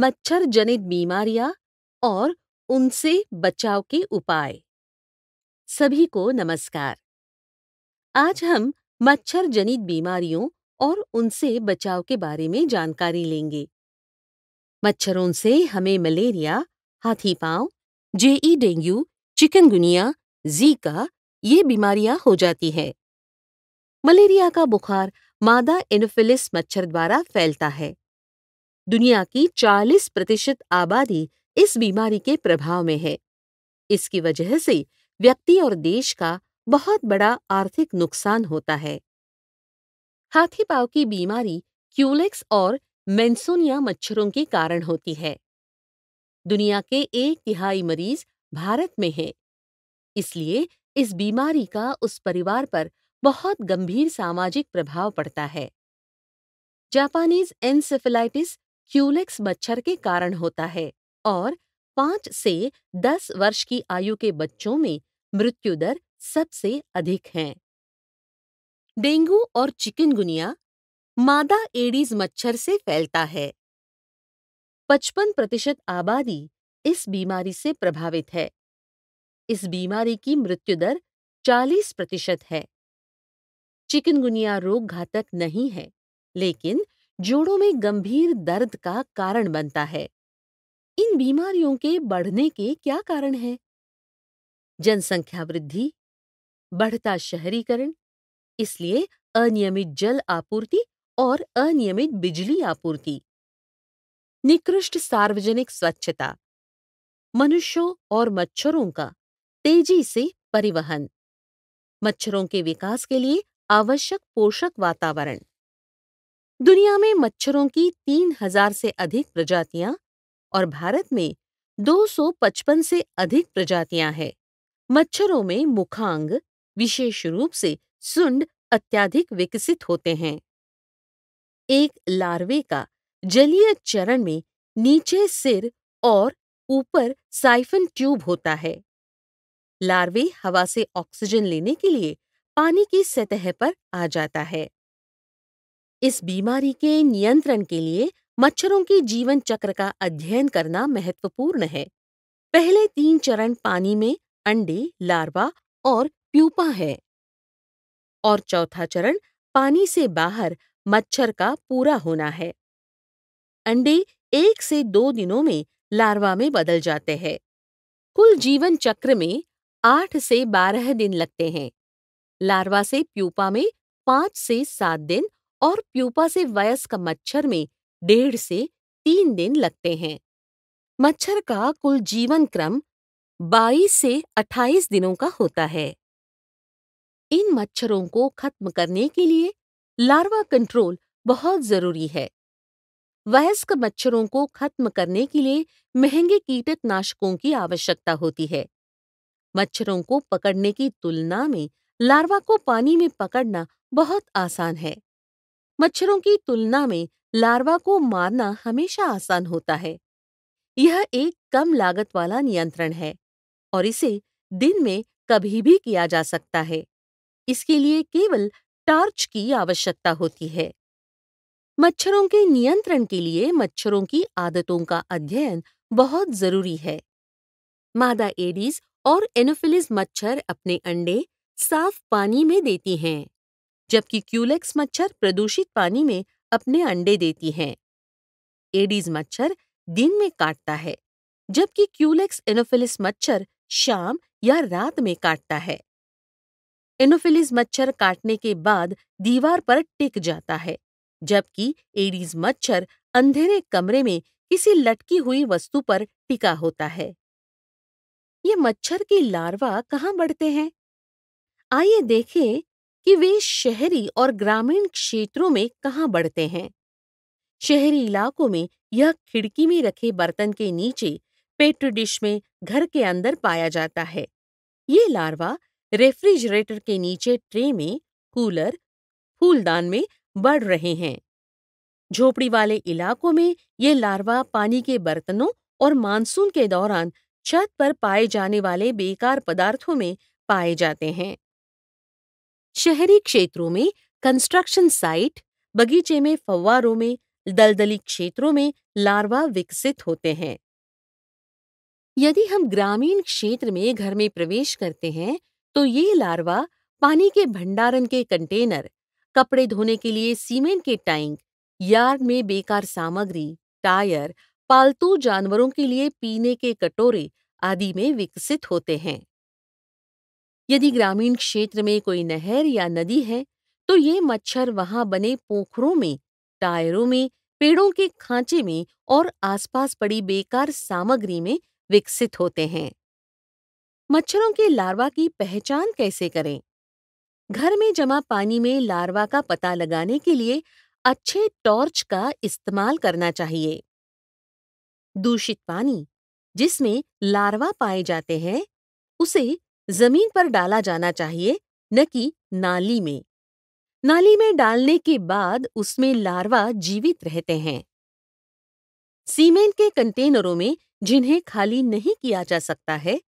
मच्छर जनित बीमारियां और उनसे बचाव के उपाय सभी को नमस्कार आज हम मच्छर जनित बीमारियों और उनसे बचाव के बारे में जानकारी लेंगे मच्छरों से हमें मलेरिया हाथी पांव जेई डेंगू चिकनगुनिया जीका ये बीमारियां हो जाती हैं मलेरिया का बुखार मादा इनोफिलिस मच्छर द्वारा फैलता है दुनिया की 40 प्रतिशत आबादी इस बीमारी के प्रभाव में है इसकी वजह से व्यक्ति और देश का बहुत बड़ा आर्थिक नुकसान होता है हाथी पाव की बीमारी क्यूलेक्स और मेंसोनिया मच्छरों के कारण होती है दुनिया के एक तिहाई मरीज भारत में है इसलिए इस बीमारी का उस परिवार पर बहुत गंभीर सामाजिक प्रभाव पड़ता है जापानीज एनसेफेलाइटिस क्यूलेक्स मच्छर के कारण होता है और पांच से दस वर्ष की आयु के बच्चों में मृत्यु दर सबसे अधिक है डेंगू और चिकनगुनिया मादा एडीज मच्छर से फैलता है पचपन प्रतिशत आबादी इस बीमारी से प्रभावित है इस बीमारी की मृत्यु दर चालीस प्रतिशत है चिकनगुनिया रोग घातक नहीं है लेकिन जोड़ों में गंभीर दर्द का कारण बनता है इन बीमारियों के बढ़ने के क्या कारण हैं? जनसंख्या वृद्धि बढ़ता शहरीकरण इसलिए अनियमित जल आपूर्ति और अनियमित बिजली आपूर्ति निकृष्ट सार्वजनिक स्वच्छता मनुष्यों और मच्छरों का तेजी से परिवहन मच्छरों के विकास के लिए आवश्यक पोषक वातावरण दुनिया में मच्छरों की 3000 से अधिक प्रजातियां और भारत में 255 से अधिक प्रजातियां हैं। मच्छरों में मुखांग विशेष रूप से सुंड अत्याधिक विकसित होते हैं एक लार्वे का जलीय चरण में नीचे सिर और ऊपर साइफन ट्यूब होता है लार्वे हवा से ऑक्सीजन लेने के लिए पानी की सतह पर आ जाता है इस बीमारी के नियंत्रण के लिए मच्छरों के जीवन चक्र का अध्ययन करना महत्वपूर्ण है पहले तीन चरण पानी में अंडे लार्वा और प्यूपा है और चौथा चरण पानी से बाहर मच्छर का पूरा होना है अंडे एक से दो दिनों में लार्वा में बदल जाते हैं कुल जीवन चक्र में आठ से बारह दिन लगते हैं लार्वा से प्यूपा में पांच से सात दिन और प्यूपा से वयस्क मच्छर में डेढ़ से तीन दिन लगते हैं मच्छर का कुल जीवन क्रम 22 से 28 दिनों का होता है इन मच्छरों को खत्म करने के लिए लार्वा कंट्रोल बहुत जरूरी है वयस्क मच्छरों को खत्म करने के लिए महंगे कीटनाशकों की आवश्यकता होती है मच्छरों को पकड़ने की तुलना में लार्वा को पानी में पकड़ना बहुत आसान है मच्छरों की तुलना में लार्वा को मारना हमेशा आसान होता है यह एक कम लागत वाला नियंत्रण है और इसे दिन में कभी भी किया जा सकता है इसके लिए केवल टॉर्च की आवश्यकता होती है मच्छरों के नियंत्रण के लिए मच्छरों की आदतों का अध्ययन बहुत जरूरी है मादा एडीज और एनोफिलिस मच्छर अपने अंडे साफ पानी में देती हैं जबकि क्यूलेक्स मच्छर प्रदूषित पानी में अपने अंडे देती हैं एडीज मच्छर दिन में काटता है जबकि क्यूलेक्स एनोफिलिस मच्छर शाम या रात में काटता है एनोफिलिस मच्छर काटने के बाद दीवार पर टिक जाता है जबकि एडीज मच्छर अंधेरे कमरे में किसी लटकी हुई वस्तु पर टिका होता है ये मच्छर की लार्वा कहाँ बढ़ते हैं आइए देखें कि वे शहरी और ग्रामीण क्षेत्रों में कहाँ बढ़ते हैं शहरी इलाकों में यह खिड़की में रखे बर्तन के नीचे पेट डिश में घर के अंदर पाया जाता है ये लार्वा रेफ्रिजरेटर के नीचे ट्रे में कूलर फूलदान में बढ़ रहे हैं झोपड़ी वाले इलाकों में ये लार्वा पानी के बर्तनों और मानसून के दौरान छत पर पाए जाने वाले बेकार पदार्थों में पाए जाते हैं शहरी क्षेत्रों में कंस्ट्रक्शन साइट बगीचे में फव्वारों में दलदली क्षेत्रों में लार्वा विकसित होते हैं यदि हम ग्रामीण क्षेत्र में घर में प्रवेश करते हैं तो ये लार्वा पानी के भंडारण के कंटेनर कपड़े धोने के लिए सीमेंट के टैंक यार्ड में बेकार सामग्री टायर पालतू जानवरों के लिए पीने के कटोरे आदि में विकसित होते हैं यदि ग्रामीण क्षेत्र में कोई नहर या नदी है तो ये मच्छर वहां बने पोखरों में टायरों में पेड़ों के खांचे में और आसपास पड़ी बेकार सामग्री में विकसित होते हैं मच्छरों के लार्वा की पहचान कैसे करें घर में जमा पानी में लार्वा का पता लगाने के लिए अच्छे टॉर्च का इस्तेमाल करना चाहिए दूषित पानी जिसमें लार्वा पाए जाते हैं उसे जमीन पर डाला जाना चाहिए न कि नाली में नाली में डालने के बाद उसमें लार्वा जीवित रहते हैं सीमेंट के कंटेनरों में जिन्हें खाली नहीं किया जा सकता है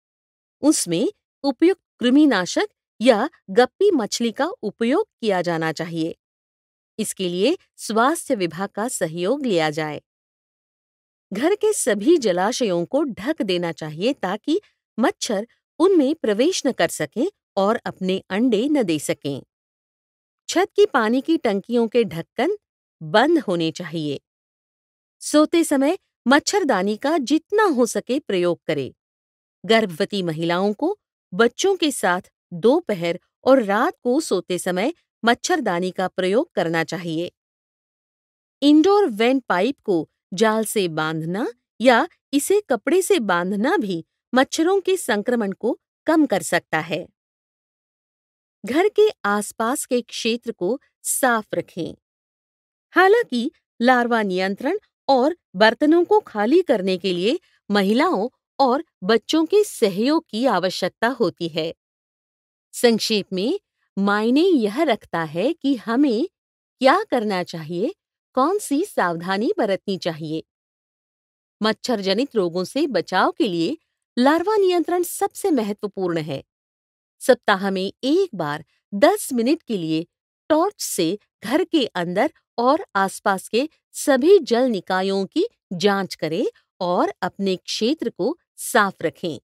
उसमें उपयुक्त कृमिनाशक या गप्पी मछली का उपयोग किया जाना चाहिए इसके लिए स्वास्थ्य विभाग का सहयोग लिया जाए घर के सभी जलाशयों को ढक देना चाहिए ताकि मच्छर उनमें प्रवेश न कर सकें और अपने अंडे न दे सकें छत की पानी की टंकियों के ढक्कन बंद होने चाहिए सोते समय मच्छरदानी का जितना हो सके प्रयोग करें गर्भवती महिलाओं को बच्चों के साथ दोपहर और रात को सोते समय मच्छरदानी का प्रयोग करना चाहिए इंडोर वेंट पाइप को जाल से बांधना या इसे कपड़े से बांधना भी मच्छरों के संक्रमण को कम कर सकता है घर के आसपास के क्षेत्र को साफ रखें हालांकि लार्वा नियंत्रण और बर्तनों को खाली करने के लिए महिलाओं और बच्चों के सहयोग की आवश्यकता होती है संक्षेप में मायने यह रखता है कि हमें क्या करना चाहिए कौन सी सावधानी बरतनी चाहिए मच्छर जनित रोगों से बचाव के लिए लार्वा नियंत्रण सबसे महत्वपूर्ण है सप्ताह में एक बार 10 मिनट के लिए टॉर्च से घर के अंदर और आसपास के सभी जल निकायों की जांच करें और अपने क्षेत्र को साफ रखें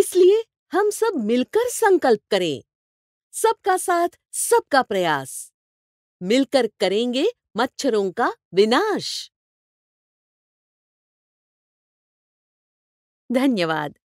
इसलिए हम सब मिलकर संकल्प करें सबका साथ सबका प्रयास मिलकर करेंगे मच्छरों का विनाश धन्यवाद